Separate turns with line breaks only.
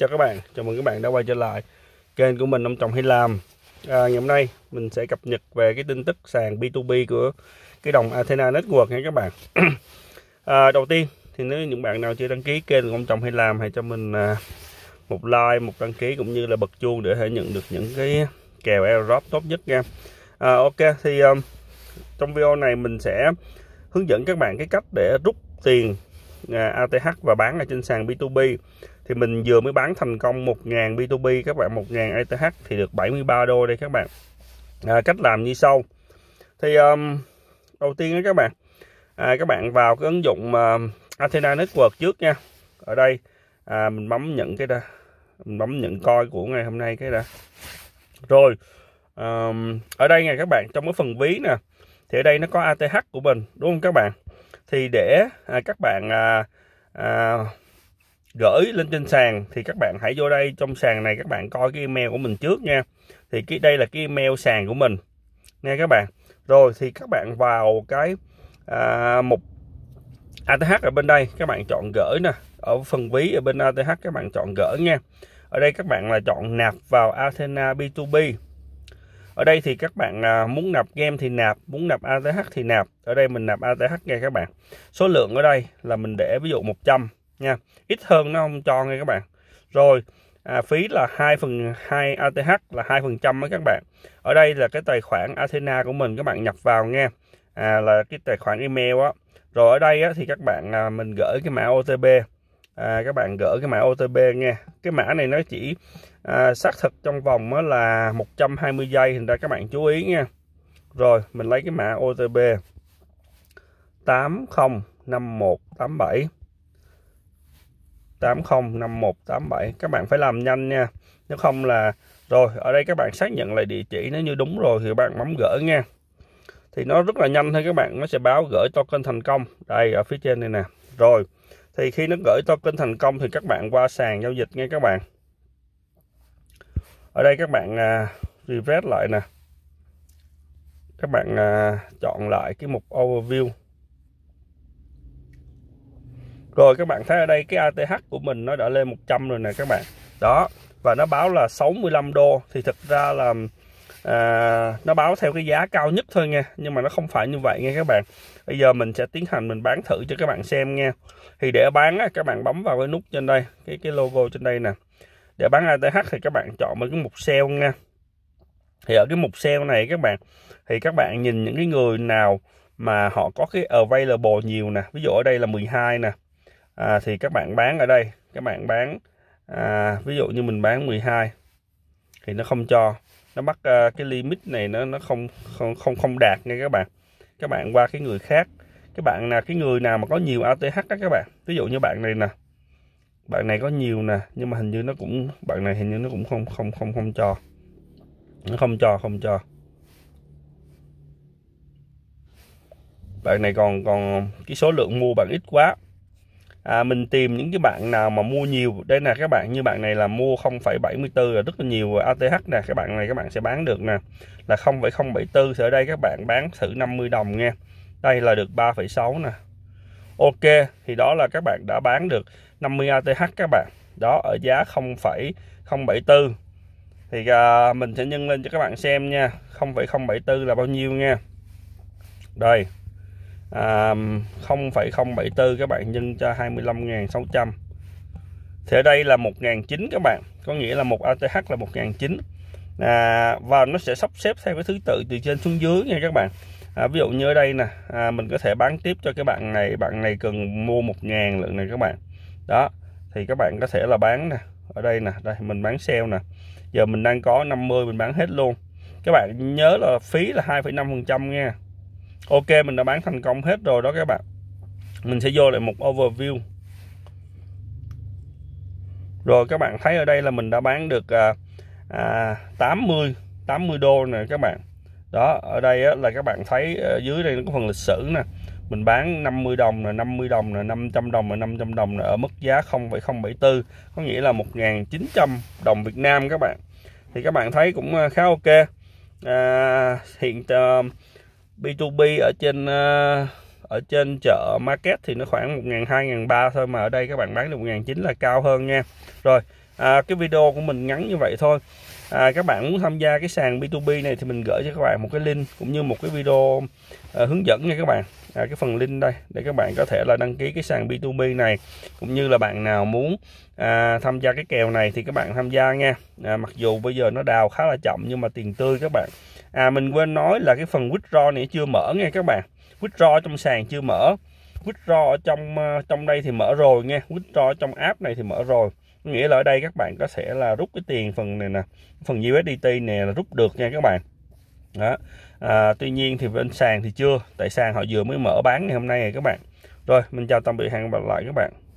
Chào các bạn, chào mừng các bạn đã quay trở lại kênh của mình Ông Trọng Hay Làm à, Ngày hôm nay mình sẽ cập nhật về cái tin tức sàn B2B của cái đồng Athena Network nha các bạn à, Đầu tiên thì nếu những bạn nào chưa đăng ký kênh của Ông Trọng Hay Làm hãy cho mình à, một like, một đăng ký cũng như là bật chuông để thể nhận được những cái kèo airdrop tốt nhất nha à, Ok thì um, trong video này mình sẽ hướng dẫn các bạn cái cách để rút tiền à, ATH và bán ở trên sàn B2B thì mình vừa mới bán thành công 1.000 B2B các bạn 1.000 ATH e thì được 73 đô đây các bạn à, cách làm như sau thì um, đầu tiên đó các bạn à, các bạn vào cái ứng dụng uh, Athena Network trước nha ở đây à, mình bấm nhận cái đã mình bấm nhận coi của ngày hôm nay cái đã rồi um, ở đây nè các bạn trong cái phần ví nè thì ở đây nó có ATH của mình đúng không các bạn thì để à, các bạn à, à, gửi lên trên sàn thì các bạn hãy vô đây trong sàn này các bạn coi cái email của mình trước nha thì cái đây là cái email sàn của mình nha các bạn rồi thì các bạn vào cái à, mục ATH ở bên đây các bạn chọn gửi nè ở phần ví ở bên ATH các bạn chọn gửi nha ở đây các bạn là chọn nạp vào Athena B2B ở đây thì các bạn à, muốn nạp game thì nạp muốn nạp ATH thì nạp ở đây mình nạp ATH nghe các bạn số lượng ở đây là mình để ví dụ 100 nha ít hơn nó không cho nghe các bạn rồi à, phí là 2 phần 2 ATH là 2 phần trăm các bạn ở đây là cái tài khoản Athena của mình các bạn nhập vào nghe à, là cái tài khoản email á rồi ở đây á, thì các bạn à, mình gửi cái mã OTP à, các bạn gửi cái mã OTP nghe cái mã này nó chỉ à, xác thực trong vòng á, là 120 giây hình ra các bạn chú ý nha rồi mình lấy cái mã OTP 805187 805187 các bạn phải làm nhanh nha nếu không là rồi ở đây các bạn xác nhận lại địa chỉ nếu như đúng rồi thì bạn bấm gỡ nha thì nó rất là nhanh thôi các bạn nó sẽ báo gửi token thành công đây ở phía trên đây nè rồi thì khi nó gửi token thành công thì các bạn qua sàn giao dịch nha các bạn ở đây các bạn à, refresh lại nè các bạn à, chọn lại cái mục overview rồi các bạn thấy ở đây cái ATH của mình nó đã lên 100 rồi nè các bạn đó và nó báo là 65 đô thì thực ra là à, nó báo theo cái giá cao nhất thôi nha nhưng mà nó không phải như vậy nha các bạn bây giờ mình sẽ tiến hành mình bán thử cho các bạn xem nha thì để bán á, các bạn bấm vào cái nút trên đây cái cái logo trên đây nè để bán ATH thì các bạn chọn một cái mục sale nha thì ở cái mục sale này các bạn thì các bạn nhìn những cái người nào mà họ có cái available nhiều nè ví dụ ở đây là 12 nè à, thì các bạn bán ở đây các bạn bán à, ví dụ như mình bán 12 thì nó không cho nó bắt à, cái limit này nó nó không không không không đạt nha các bạn các bạn qua cái người khác các bạn là cái người nào mà có nhiều ATH đó các bạn ví dụ như bạn này nè bạn này có nhiều nè nhưng mà hình như nó cũng bạn này hình như nó cũng không không không không cho nó không cho không cho bạn này còn còn cái số lượng mua bạn ít quá à, mình tìm những cái bạn nào mà mua nhiều đây là các bạn như bạn này là mua 0,74 là rất là nhiều ATH nè các bạn này các bạn sẽ bán được nè là 0,074 thì ở đây các bạn bán thử 50 đồng nha đây là được 3,6 nè Ok thì đó là các bạn đã bán được 50 ATH các bạn đó ở giá 0,074 thì à, mình sẽ nhân lên cho các bạn xem nha 0,074 là bao nhiêu nha đây à, 0,074 các bạn nhân cho 25.600 thì ở đây là 1.900 các bạn có nghĩa là một ATH là 1.900 à, và nó sẽ sắp xếp theo cái thứ tự từ trên xuống dưới nha các bạn à, ví dụ như ở đây nè à, mình có thể bán tiếp cho các bạn này bạn này cần mua 1.000 lượng này các bạn đó thì các bạn có thể là bán nè ở đây nè đây mình bán sale nè giờ mình đang có 50 mình bán hết luôn các bạn nhớ là phí là 2,5 phần trăm nha ok mình đã bán thành công hết rồi đó các bạn mình sẽ vô lại một overview rồi các bạn thấy ở đây là mình đã bán được à, à, 80 80 đô nè các bạn đó ở đây á, là các bạn thấy ở ờ, dưới đây nó có phần lịch sử nè mình bán 50 đồng là 50 đồng là 500 đồng là 500 đồng là ở mức giá 0,074 có nghĩa là 1.900 đồng Việt Nam các bạn thì các bạn thấy cũng ờ, khá ok à, hiện uh, B2B ở trên ờ, ở trên chợ market thì nó khoảng 1.000 2.300 thôi mà ở đây các bạn bán được 1.900 là cao hơn nha rồi à, cái video của mình ngắn như vậy thôi à, các bạn muốn tham gia cái sàn B2B này thì mình gửi cho các bạn một cái link cũng như một cái video à, hướng dẫn nha các bạn à, cái phần link đây để các bạn có thể là đăng ký cái sàn B2B này cũng như là bạn nào muốn à, tham gia cái kèo này thì các bạn tham gia nha à, mặc dù bây giờ nó đào khá là chậm nhưng mà tiền tươi các bạn à mình quên nói là cái phần withdraw này chưa mở nha các bạn withdraw trong sàn chưa mở withdraw ở trong ờ, trong đây thì mở rồi nha withdraw trong app này thì mở rồi nghĩa là ở đây các bạn có sẽ là rút cái tiền phần này nè phần USDT này là rút được nha các bạn đó à, tuy nhiên thì bên sàn thì chưa tại sàn họ vừa mới mở bán ngày hôm nay này các bạn rồi mình chào tạm biệt hẹn gặp lại các bạn